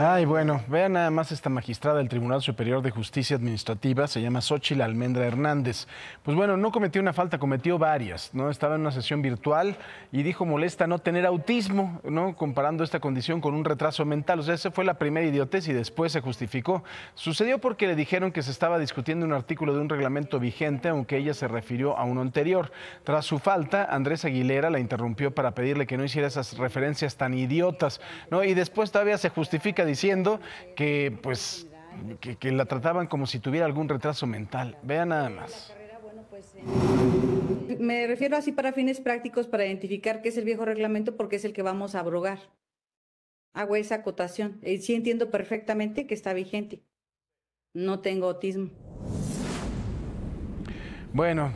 Ay, bueno, vean nada más esta magistrada del Tribunal Superior de Justicia Administrativa, se llama Xochila Almendra Hernández. Pues bueno, no cometió una falta, cometió varias, ¿no? Estaba en una sesión virtual y dijo molesta no tener autismo, ¿no? Comparando esta condición con un retraso mental. O sea, esa fue la primera idiotez y después se justificó. Sucedió porque le dijeron que se estaba discutiendo un artículo de un reglamento vigente, aunque ella se refirió a uno anterior. Tras su falta, Andrés Aguilera la interrumpió para pedirle que no hiciera esas referencias tan idiotas, ¿no? Y después todavía se justifica diciendo que pues que, la trataban como si tuviera algún retraso mental. Vean nada más. Me refiero así para fines prácticos, para identificar qué es el viejo reglamento porque es el que vamos a abrogar. Hago esa acotación. Eh, sí entiendo perfectamente que está vigente. No tengo autismo. Bueno.